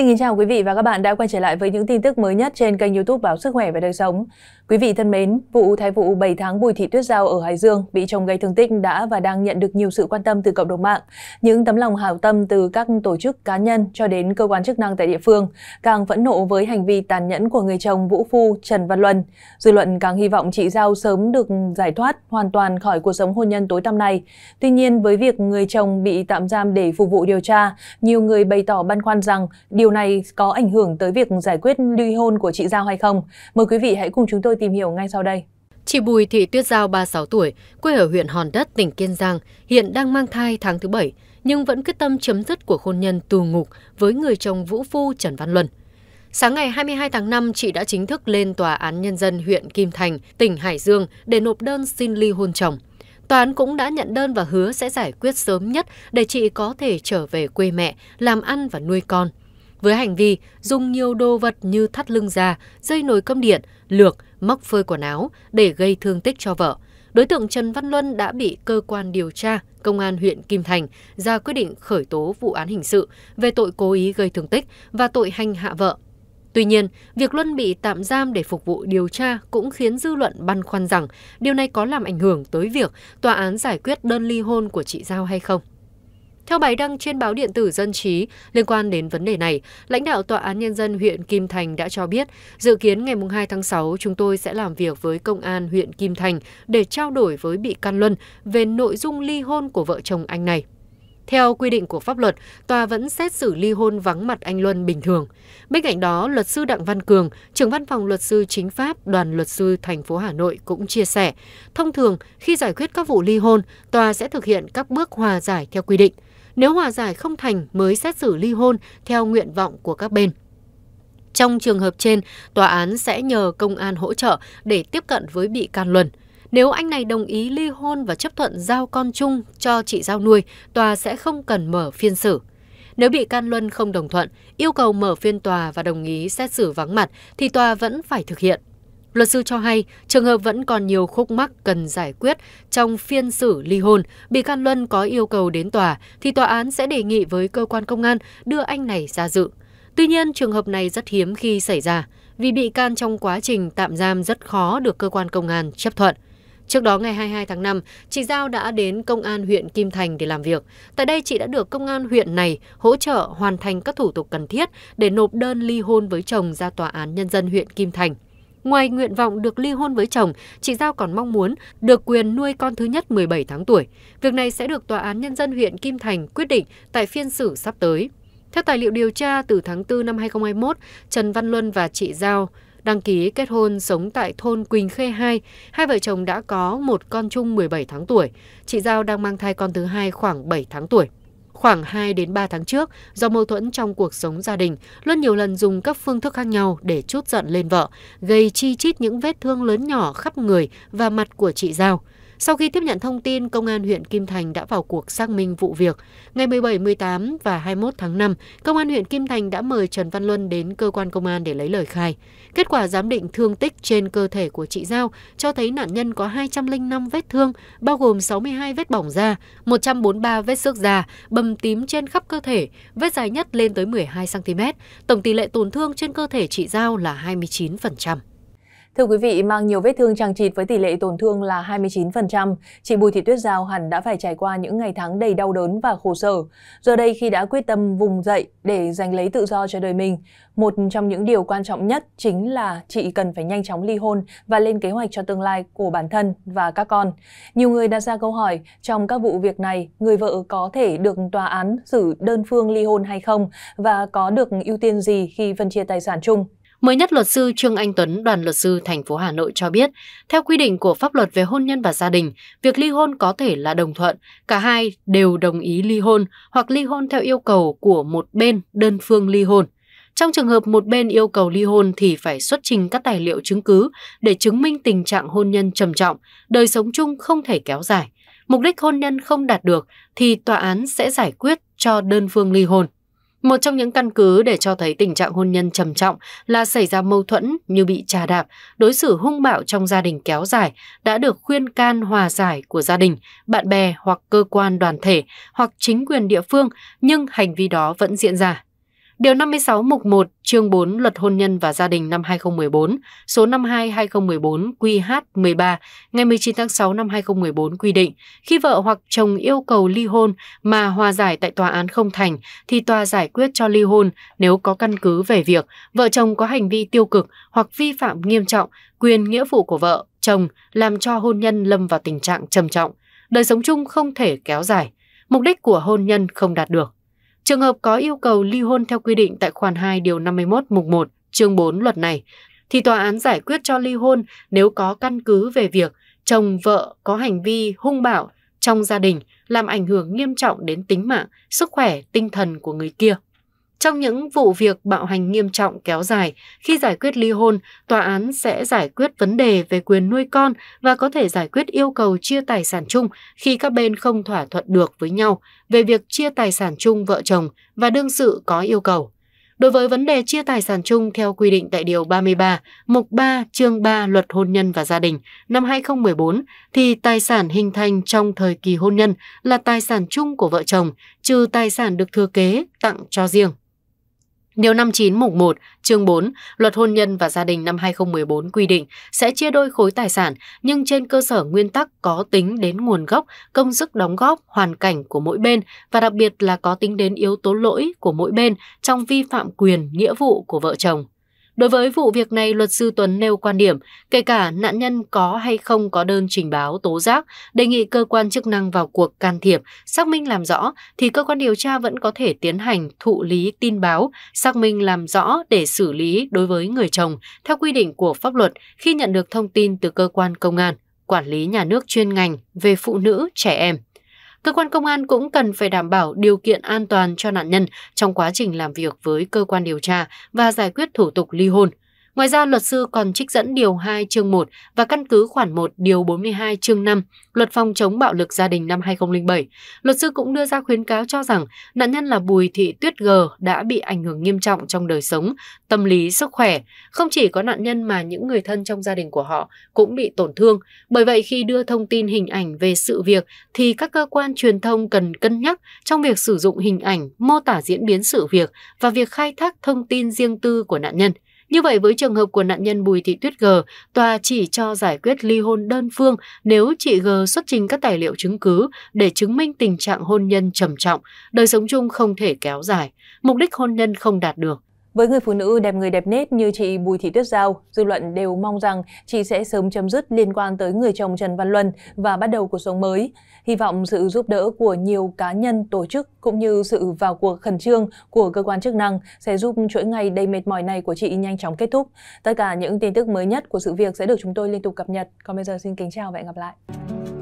Xin kính chào quý vị và các bạn đã quay trở lại với những tin tức mới nhất trên kênh youtube Báo Sức Khỏe và Đời Sống. Quý vị thân mến, vụ thai vụ 7 tháng Bùi Thị Tuyết Giao ở Hải Dương bị chồng gây thương tích đã và đang nhận được nhiều sự quan tâm từ cộng đồng mạng. Những tấm lòng hảo tâm từ các tổ chức cá nhân cho đến cơ quan chức năng tại địa phương càng phẫn nộ với hành vi tàn nhẫn của người chồng Vũ Phu Trần Văn Luân. Dư luận càng hy vọng chị Giao sớm được giải thoát hoàn toàn khỏi cuộc sống hôn nhân tối tăm này. Tuy nhiên, với việc người chồng bị tạm giam để phục vụ điều tra, nhiều người bày tỏ băn khoăn rằng điều Điều này có ảnh hưởng tới việc giải quyết ly hôn của chị Giao hay không? Mời quý vị hãy cùng chúng tôi tìm hiểu ngay sau đây. Chị Bùi Thị Tuyết Giao 36 tuổi, quê ở huyện Hòn Đất, tỉnh Kiên Giang, hiện đang mang thai tháng thứ bảy nhưng vẫn quyết tâm chấm dứt cuộc hôn nhân tù ngục với người chồng vũ phu Trần Văn Luân. Sáng ngày 22 tháng 5, chị đã chính thức lên Tòa án Nhân dân huyện Kim Thành, tỉnh Hải Dương để nộp đơn xin ly hôn chồng. Tòa án cũng đã nhận đơn và hứa sẽ giải quyết sớm nhất để chị có thể trở về quê mẹ, làm ăn và nuôi con với hành vi dùng nhiều đồ vật như thắt lưng già, dây nồi cơm điện, lược, móc phơi quần áo để gây thương tích cho vợ. Đối tượng Trần Văn Luân đã bị cơ quan điều tra Công an huyện Kim Thành ra quyết định khởi tố vụ án hình sự về tội cố ý gây thương tích và tội hành hạ vợ. Tuy nhiên, việc Luân bị tạm giam để phục vụ điều tra cũng khiến dư luận băn khoăn rằng điều này có làm ảnh hưởng tới việc tòa án giải quyết đơn ly hôn của chị Giao hay không theo bài đăng trên báo điện tử Dân trí liên quan đến vấn đề này, lãnh đạo Tòa án Nhân dân huyện Kim Thành đã cho biết, dự kiến ngày 2 tháng 6 chúng tôi sẽ làm việc với Công an huyện Kim Thành để trao đổi với bị can Luân về nội dung ly hôn của vợ chồng anh này. Theo quy định của pháp luật, tòa vẫn xét xử ly hôn vắng mặt anh Luân bình thường. Bên cạnh đó, luật sư Đặng Văn Cường, trưởng văn phòng luật sư chính pháp đoàn luật sư thành phố Hà Nội cũng chia sẻ, thông thường khi giải quyết các vụ ly hôn, tòa sẽ thực hiện các bước hòa giải theo quy định – nếu hòa giải không thành mới xét xử ly hôn theo nguyện vọng của các bên. Trong trường hợp trên, tòa án sẽ nhờ công an hỗ trợ để tiếp cận với bị can Luân. Nếu anh này đồng ý ly hôn và chấp thuận giao con chung cho chị Giao nuôi, tòa sẽ không cần mở phiên xử. Nếu bị can Luân không đồng thuận, yêu cầu mở phiên tòa và đồng ý xét xử vắng mặt thì tòa vẫn phải thực hiện. Luật sư cho hay, trường hợp vẫn còn nhiều khúc mắc cần giải quyết trong phiên xử ly hôn, bị can Luân có yêu cầu đến tòa thì tòa án sẽ đề nghị với cơ quan công an đưa anh này ra dự. Tuy nhiên, trường hợp này rất hiếm khi xảy ra, vì bị can trong quá trình tạm giam rất khó được cơ quan công an chấp thuận. Trước đó ngày 22 tháng 5, chị Giao đã đến công an huyện Kim Thành để làm việc. Tại đây chị đã được công an huyện này hỗ trợ hoàn thành các thủ tục cần thiết để nộp đơn ly hôn với chồng ra tòa án nhân dân huyện Kim Thành. Ngoài nguyện vọng được ly hôn với chồng, chị Giao còn mong muốn được quyền nuôi con thứ nhất 17 tháng tuổi. Việc này sẽ được Tòa án Nhân dân huyện Kim Thành quyết định tại phiên xử sắp tới. Theo tài liệu điều tra, từ tháng 4 năm 2021, Trần Văn Luân và chị Giao đăng ký kết hôn sống tại thôn Quỳnh Khê 2. Hai vợ chồng đã có một con chung 17 tháng tuổi. Chị Giao đang mang thai con thứ hai khoảng 7 tháng tuổi. Khoảng 2 đến 3 tháng trước, do mâu thuẫn trong cuộc sống gia đình, Luân nhiều lần dùng các phương thức khác nhau để chút giận lên vợ, gây chi chít những vết thương lớn nhỏ khắp người và mặt của chị Giao. Sau khi tiếp nhận thông tin, Công an huyện Kim Thành đã vào cuộc xác minh vụ việc. Ngày 17, 18 và 21 tháng 5, Công an huyện Kim Thành đã mời Trần Văn Luân đến cơ quan công an để lấy lời khai. Kết quả giám định thương tích trên cơ thể của chị Giao cho thấy nạn nhân có 205 vết thương, bao gồm 62 vết bỏng da, 143 vết xước da, bầm tím trên khắp cơ thể, vết dài nhất lên tới 12cm. Tổng tỷ lệ tổn thương trên cơ thể chị Giao là 29%. Thưa quý vị, mang nhiều vết thương trang chịt với tỷ lệ tổn thương là 29%, chị Bùi Thị Tuyết Giao hẳn đã phải trải qua những ngày tháng đầy đau đớn và khổ sở. Giờ đây khi đã quyết tâm vùng dậy để giành lấy tự do cho đời mình, một trong những điều quan trọng nhất chính là chị cần phải nhanh chóng ly hôn và lên kế hoạch cho tương lai của bản thân và các con. Nhiều người đặt ra câu hỏi, trong các vụ việc này, người vợ có thể được tòa án xử đơn phương ly hôn hay không và có được ưu tiên gì khi phân chia tài sản chung Mới nhất luật sư Trương Anh Tuấn, đoàn luật sư thành phố Hà Nội cho biết, theo quy định của pháp luật về hôn nhân và gia đình, việc ly hôn có thể là đồng thuận, cả hai đều đồng ý ly hôn hoặc ly hôn theo yêu cầu của một bên đơn phương ly hôn. Trong trường hợp một bên yêu cầu ly hôn thì phải xuất trình các tài liệu chứng cứ để chứng minh tình trạng hôn nhân trầm trọng, đời sống chung không thể kéo dài. Mục đích hôn nhân không đạt được thì tòa án sẽ giải quyết cho đơn phương ly hôn. Một trong những căn cứ để cho thấy tình trạng hôn nhân trầm trọng là xảy ra mâu thuẫn như bị trà đạp, đối xử hung bạo trong gia đình kéo dài đã được khuyên can hòa giải của gia đình, bạn bè hoặc cơ quan đoàn thể hoặc chính quyền địa phương nhưng hành vi đó vẫn diễn ra. Điều 56 mục 1 chương 4 Luật hôn nhân và gia đình năm 2014, số 52-2014 QH13 ngày 19 tháng 6 năm 2014 quy định khi vợ hoặc chồng yêu cầu ly hôn mà hòa giải tại tòa án không thành thì tòa giải quyết cho ly hôn nếu có căn cứ về việc vợ chồng có hành vi tiêu cực hoặc vi phạm nghiêm trọng quyền nghĩa vụ của vợ, chồng làm cho hôn nhân lâm vào tình trạng trầm trọng, đời sống chung không thể kéo dài, mục đích của hôn nhân không đạt được. Trường hợp có yêu cầu ly hôn theo quy định tại khoản 2 điều 51 mục 1 chương 4 luật này, thì tòa án giải quyết cho ly hôn nếu có căn cứ về việc chồng vợ có hành vi hung bạo trong gia đình làm ảnh hưởng nghiêm trọng đến tính mạng, sức khỏe, tinh thần của người kia. Trong những vụ việc bạo hành nghiêm trọng kéo dài, khi giải quyết ly hôn, tòa án sẽ giải quyết vấn đề về quyền nuôi con và có thể giải quyết yêu cầu chia tài sản chung khi các bên không thỏa thuận được với nhau về việc chia tài sản chung vợ chồng và đương sự có yêu cầu. Đối với vấn đề chia tài sản chung theo quy định tại Điều 33, Mục 3, Chương 3 Luật Hôn nhân và Gia đình năm 2014, thì tài sản hình thành trong thời kỳ hôn nhân là tài sản chung của vợ chồng, trừ tài sản được thừa kế, tặng cho riêng. Điều 59 mục 1, chương 4, Luật hôn nhân và gia đình năm 2014 quy định sẽ chia đôi khối tài sản nhưng trên cơ sở nguyên tắc có tính đến nguồn gốc, công sức đóng góp, hoàn cảnh của mỗi bên và đặc biệt là có tính đến yếu tố lỗi của mỗi bên trong vi phạm quyền, nghĩa vụ của vợ chồng. Đối với vụ việc này, luật sư Tuấn nêu quan điểm, kể cả nạn nhân có hay không có đơn trình báo tố giác, đề nghị cơ quan chức năng vào cuộc can thiệp, xác minh làm rõ, thì cơ quan điều tra vẫn có thể tiến hành thụ lý tin báo, xác minh làm rõ để xử lý đối với người chồng theo quy định của pháp luật khi nhận được thông tin từ cơ quan công an, quản lý nhà nước chuyên ngành về phụ nữ, trẻ em. Cơ quan công an cũng cần phải đảm bảo điều kiện an toàn cho nạn nhân trong quá trình làm việc với cơ quan điều tra và giải quyết thủ tục ly hôn. Ngoài ra, luật sư còn trích dẫn Điều 2 chương 1 và căn cứ khoản 1 Điều 42 chương 5 Luật phòng chống bạo lực gia đình năm 2007. Luật sư cũng đưa ra khuyến cáo cho rằng nạn nhân là Bùi Thị Tuyết G đã bị ảnh hưởng nghiêm trọng trong đời sống, tâm lý, sức khỏe. Không chỉ có nạn nhân mà những người thân trong gia đình của họ cũng bị tổn thương. Bởi vậy, khi đưa thông tin hình ảnh về sự việc thì các cơ quan truyền thông cần cân nhắc trong việc sử dụng hình ảnh, mô tả diễn biến sự việc và việc khai thác thông tin riêng tư của nạn nhân. Như vậy với trường hợp của nạn nhân Bùi Thị Tuyết G, tòa chỉ cho giải quyết ly hôn đơn phương nếu chị G xuất trình các tài liệu chứng cứ để chứng minh tình trạng hôn nhân trầm trọng, đời sống chung không thể kéo dài, mục đích hôn nhân không đạt được, với người phụ nữ đẹp người đẹp nết như chị Bùi Thị Tuyết Giao, dư luận đều mong rằng chị sẽ sớm chấm dứt liên quan tới người chồng Trần Văn Luân và bắt đầu cuộc sống mới. Hy vọng sự giúp đỡ của nhiều cá nhân, tổ chức cũng như sự vào cuộc khẩn trương của cơ quan chức năng sẽ giúp chuỗi ngày đầy mệt mỏi này của chị nhanh chóng kết thúc. Tất cả những tin tức mới nhất của sự việc sẽ được chúng tôi liên tục cập nhật. Còn bây giờ xin kính chào và hẹn gặp lại.